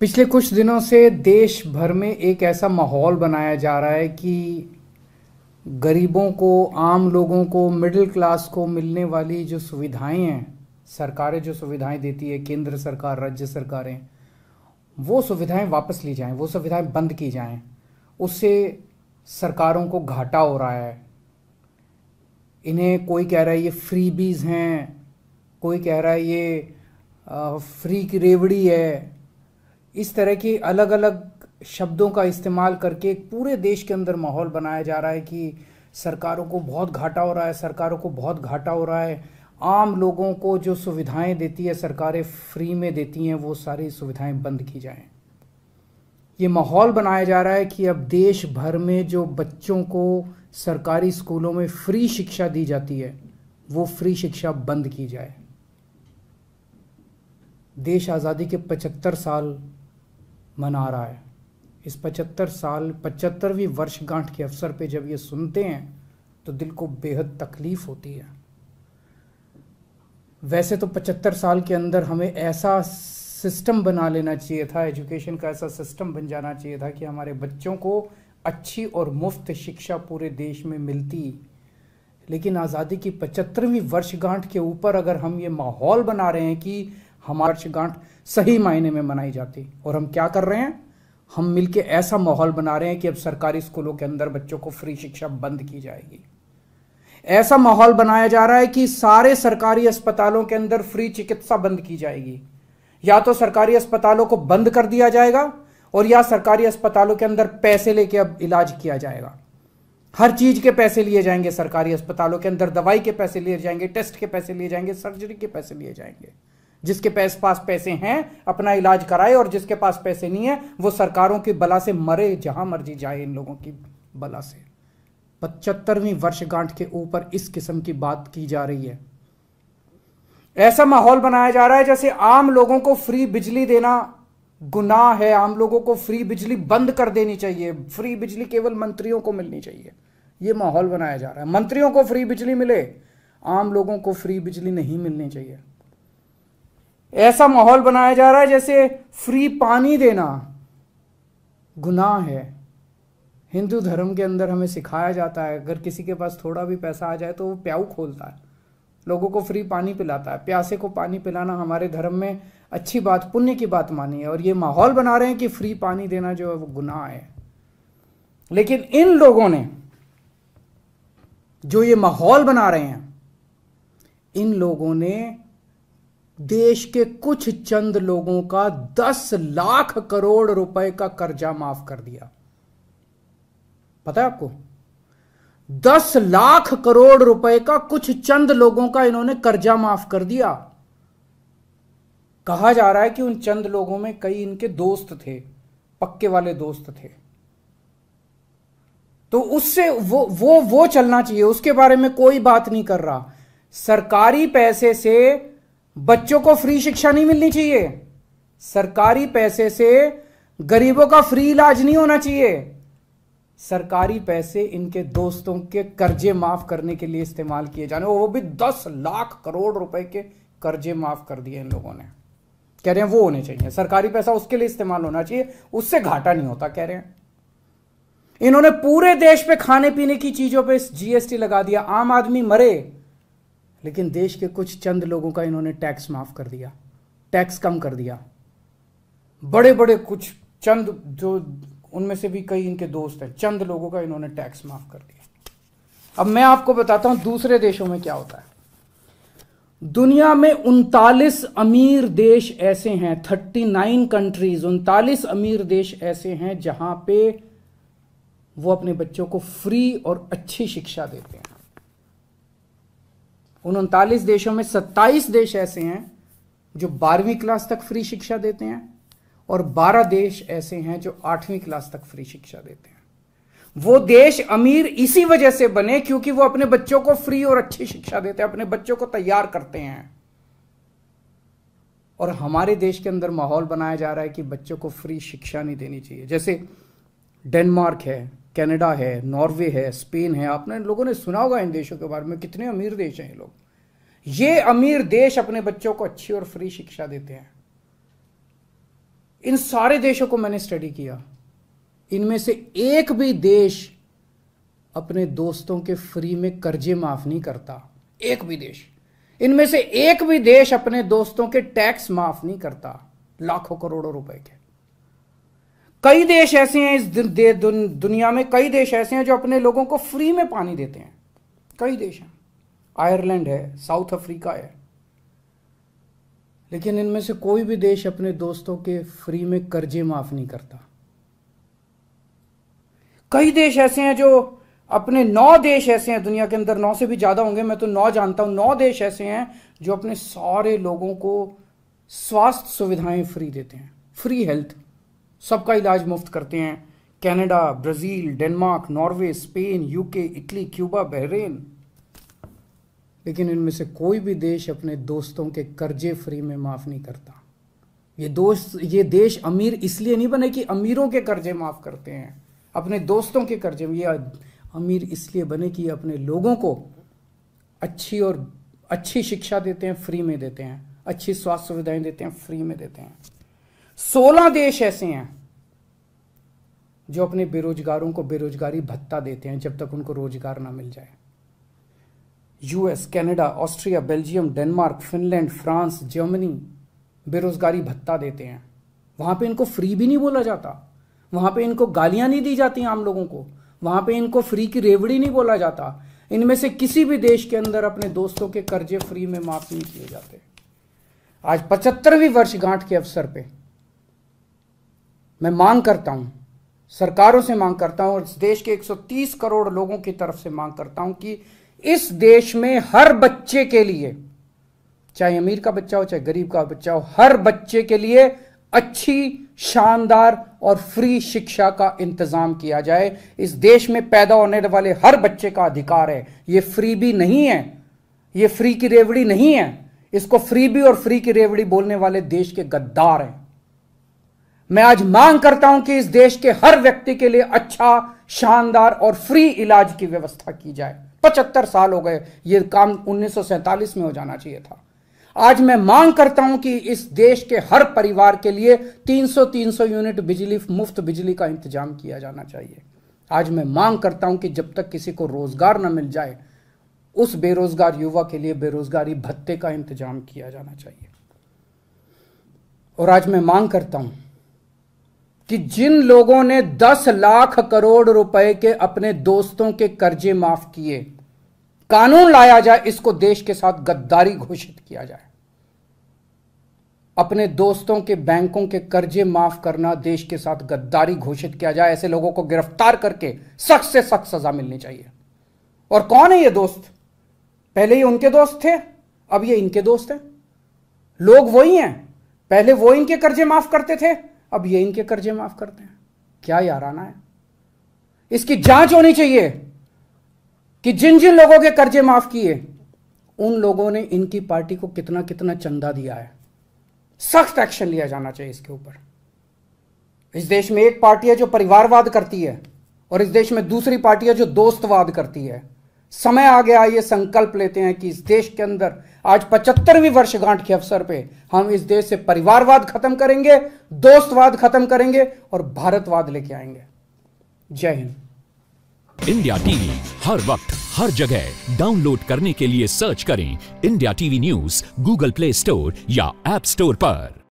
पिछले कुछ दिनों से देश भर में एक ऐसा माहौल बनाया जा रहा है कि गरीबों को आम लोगों को मिडिल क्लास को मिलने वाली जो सुविधाएं हैं सरकारें जो सुविधाएं देती है केंद्र सरकार राज्य सरकारें वो सुविधाएं वापस ली जाएं वो सुविधाएं बंद की जाएं उससे सरकारों को घाटा हो रहा है इन्हें कोई कह रहा है ये फ्री बीज हैं कोई कह रहा है ये फ्री की रेवड़ी है इस तरह के अलग अलग शब्दों का इस्तेमाल करके पूरे देश के अंदर माहौल बनाया जा रहा है कि सरकारों को बहुत घाटा हो रहा है सरकारों को बहुत घाटा हो रहा है आम लोगों को जो सुविधाएं देती है सरकारें फ्री में देती हैं वो सारी सुविधाएं बंद की जाएं ये माहौल बनाया जा रहा है कि अब देश भर में जो बच्चों को सरकारी स्कूलों में फ्री शिक्षा दी जाती है वो फ्री शिक्षा बंद की जाए देश आज़ादी के पचहत्तर साल मना रहा है इस पचहत्तर साल पचहत्तरवीं वर्षगांठ के अवसर पे जब ये सुनते हैं तो दिल को बेहद तकलीफ होती है वैसे तो पचहत्तर साल के अंदर हमें ऐसा सिस्टम बना लेना चाहिए था एजुकेशन का ऐसा सिस्टम बन जाना चाहिए था कि हमारे बच्चों को अच्छी और मुफ्त शिक्षा पूरे देश में मिलती लेकिन आज़ादी की पचहत्तरवीं वर्षगांठ के ऊपर अगर हम ये माहौल बना रहे हैं कि हमारा वर्षगांठ सही मायने में मनाई जाती और हम क्या कर रहे हैं हम मिलके ऐसा माहौल बना रहे हैं कि अब सरकारी स्कूलों के अंदर बच्चों को फ्री शिक्षा बंद की जाएगी ऐसा माहौल बनाया जा रहा है कि सारे सरकारी अस्पतालों के अंदर फ्री चिकित्सा बंद की जाएगी या तो सरकारी अस्पतालों को बंद कर दिया जाएगा और या सरकारी अस्पतालों के अंदर पैसे लेके अब इलाज किया जाएगा हर चीज के पैसे लिए जाएंगे सरकारी अस्पतालों के अंदर दवाई के पैसे लिए जाएंगे टेस्ट के पैसे लिए जाएंगे सर्जरी के पैसे लिए जाएंगे जिसके पैस पास पैसे हैं अपना इलाज कराए और जिसके पास पैसे नहीं है वो सरकारों की बला से मरे जहां मर्जी जाए इन लोगों की बला से पचहत्तरवीं वर्षगांठ के ऊपर इस किस्म की बात की जा रही है ऐसा माहौल बनाया जा रहा है जैसे आम लोगों को फ्री बिजली देना गुनाह है आम लोगों को फ्री बिजली बंद कर देनी चाहिए फ्री बिजली केवल मंत्रियों को मिलनी चाहिए यह माहौल बनाया जा रहा है मंत्रियों को फ्री बिजली मिले आम लोगों को फ्री बिजली नहीं मिलनी चाहिए ऐसा माहौल बनाया जा रहा है जैसे फ्री पानी देना गुनाह है हिंदू धर्म के अंदर हमें सिखाया जाता है अगर किसी के पास थोड़ा भी पैसा आ जाए तो वो प्याऊ खोलता है लोगों को फ्री पानी पिलाता है प्यासे को पानी पिलाना हमारे धर्म में अच्छी बात पुण्य की बात मानी है और ये माहौल बना रहे हैं कि फ्री पानी देना जो है वो गुनाह है लेकिन इन लोगों ने जो ये माहौल बना रहे हैं इन लोगों ने देश के कुछ चंद लोगों का दस लाख करोड़ रुपए का कर्जा माफ कर दिया पता है आपको दस लाख करोड़ रुपए का कुछ चंद लोगों का इन्होंने कर्जा माफ कर दिया कहा जा रहा है कि उन चंद लोगों में कई इनके दोस्त थे पक्के वाले दोस्त थे तो उससे वो वो वो चलना चाहिए उसके बारे में कोई बात नहीं कर रहा सरकारी पैसे से बच्चों को फ्री शिक्षा नहीं मिलनी चाहिए सरकारी पैसे से गरीबों का फ्री इलाज नहीं होना चाहिए सरकारी पैसे इनके दोस्तों के कर्जे माफ करने के लिए इस्तेमाल किए जाने वो भी दस लाख करोड़ रुपए के कर्जे माफ कर दिए इन लोगों ने कह रहे हैं वो होने चाहिए सरकारी पैसा उसके लिए इस्तेमाल होना चाहिए उससे घाटा नहीं होता कह रहे हैं इन्होंने पूरे देश पे खाने पीने की चीजों पे जीएसटी लगा दिया आम आदमी मरे लेकिन देश के कुछ चंद लोगों का इन्होंने टैक्स माफ़ कर दिया टैक्स कम कर दिया बड़े बड़े कुछ चंद जो उनमें से भी कई इनके दोस्त हैं चंद लोगों का इन्होंने टैक्स माफ़ कर दिया अब मैं आपको बताता हूं दूसरे देशों में क्या होता है दुनिया में उनतालीस अमीर देश ऐसे हैं थर्टी नाइन कंट्रीज उनतालीस अमीर देश ऐसे हैं जहां पे वो अपने बच्चों को फ्री और अच्छी शिक्षा देते हैं उन उनतालीस देशों में सत्ताईस देश ऐसे हैं जो बारहवीं क्लास तक फ्री शिक्षा देते हैं और बारह देश ऐसे हैं जो आठवीं क्लास तक फ्री शिक्षा देते हैं वो देश अमीर इसी वजह से बने क्योंकि वो अपने बच्चों को फ्री और अच्छी शिक्षा देते हैं अपने बच्चों को तैयार करते हैं और हमारे देश के अंदर माहौल बनाया जा रहा है कि बच्चों को फ्री शिक्षा नहीं देनी चाहिए जैसे डेनमार्क है कनाडा है नॉर्वे है स्पेन है आपने लोगों ने सुना होगा इन देशों के बारे में कितने अमीर देश हैं ये लोग ये अमीर देश अपने बच्चों को अच्छी और फ्री शिक्षा देते हैं इन सारे देशों को मैंने स्टडी किया इनमें से एक भी देश अपने दोस्तों के फ्री में कर्जे माफ नहीं करता एक भी देश इनमें से एक भी देश अपने दोस्तों के टैक्स माफ नहीं करता लाखों करोड़ों रुपए के कई देश ऐसे हैं इस दे, दुन, दुनिया में कई देश ऐसे हैं जो अपने लोगों को फ्री में पानी देते हैं कई देश हैं आयरलैंड है साउथ अफ्रीका है लेकिन इनमें से कोई भी देश अपने दोस्तों के फ्री में कर्जे माफ नहीं करता कई देश ऐसे हैं जो अपने नौ देश ऐसे हैं दुनिया के अंदर नौ से भी ज्यादा होंगे मैं तो नौ जानता हूं नौ देश ऐसे हैं जो अपने सारे लोगों को स्वास्थ्य सुविधाएं फ्री देते हैं फ्री हेल्थ सबका इलाज मुफ्त करते हैं Canada Brazil Denmark Norway Spain UK Italy Cuba Bahrain लेकिन इनमें से कोई भी देश अपने दोस्तों के कर्जे फ्री में माफ़ नहीं करता ये दोस्त ये देश अमीर इसलिए नहीं बने कि अमीरों के कर्जे माफ़ करते हैं अपने दोस्तों के कर्जे ये अमीर इसलिए बने कि अपने लोगों को अच्छी और अच्छी शिक्षा देते हैं फ्री में देते हैं अच्छी स्वास्थ्य सुविधाएं देते हैं फ्री में देते हैं सोलह देश ऐसे हैं जो अपने बेरोजगारों को बेरोजगारी भत्ता देते हैं जब तक उनको रोजगार ना मिल जाए US Canada Austria Belgium Denmark Finland France Germany बेरोजगारी भत्ता देते हैं वहां पे इनको फ्री भी नहीं बोला जाता वहां पे इनको गालियां नहीं दी जाती आम लोगों को वहां पे इनको फ्री की रेवड़ी नहीं बोला जाता इनमें से किसी भी देश के अंदर अपने दोस्तों के कर्जे फ्री में माफ नहीं किए जाते आज पचहत्तरवीं वर्षगांठ के अवसर पर मैं मांग करता हूँ सरकारों से मांग करता हूँ और इस देश के 130 करोड़ लोगों की तरफ से मांग करता हूं कि इस देश में हर बच्चे के लिए चाहे अमीर का बच्चा हो चाहे गरीब का बच्चा हो हर बच्चे के लिए अच्छी शानदार और फ्री शिक्षा का इंतजाम किया जाए इस देश में पैदा होने वाले हर बच्चे का अधिकार है ये फ्री भी नहीं है ये फ्री की रेवड़ी नहीं है इसको फ्री भी और फ्री की रेवड़ी बोलने वाले देश के गद्दार हैं मैं आज मांग करता हूं कि इस देश के हर व्यक्ति के लिए अच्छा शानदार और फ्री इलाज की व्यवस्था की जाए पचहत्तर साल हो गए ये काम उन्नीस में हो जाना चाहिए था आज मैं मांग करता हूं कि इस देश के हर परिवार के लिए 300 300 यूनिट बिजली मुफ्त बिजली का इंतजाम किया जाना चाहिए आज मैं मांग करता हूं कि जब तक किसी को रोजगार न मिल जाए उस बेरोजगार युवा के लिए बेरोजगारी भत्ते का इंतजाम किया जाना चाहिए और आज मैं मांग करता हूं कि जिन लोगों ने 10 लाख करोड़ रुपए के अपने दोस्तों के कर्जे माफ किए कानून लाया जाए इसको देश के साथ गद्दारी घोषित किया जाए अपने दोस्तों के बैंकों के कर्जे माफ करना देश के साथ गद्दारी घोषित किया जाए ऐसे लोगों को गिरफ्तार करके सख्त से सख्त सजा मिलनी चाहिए और कौन है ये दोस्त पहले ये उनके दोस्त थे अब ये इनके दोस्त हैं लोग वही हैं पहले वो इनके कर्जे माफ करते थे अब ये इनके कर्जे माफ करते हैं क्या याराना है इसकी जांच होनी चाहिए कि जिन जिन लोगों के कर्जे माफ किए उन लोगों ने इनकी पार्टी को कितना कितना चंदा दिया है सख्त एक्शन लिया जाना चाहिए इसके ऊपर इस देश में एक पार्टी है जो परिवारवाद करती है और इस देश में दूसरी पार्टी है जो दोस्तवाद करती है समय आ गया ये संकल्प लेते हैं कि इस देश के अंदर आज पचहत्तरवीं वर्षगांठ के अवसर पे हम इस देश से परिवारवाद खत्म करेंगे दोस्तवाद खत्म करेंगे और भारतवाद लेके आएंगे जय हिंद इंडिया टीवी हर वक्त हर जगह डाउनलोड करने के लिए सर्च करें India TV news Google Play Store या एप स्टोर पर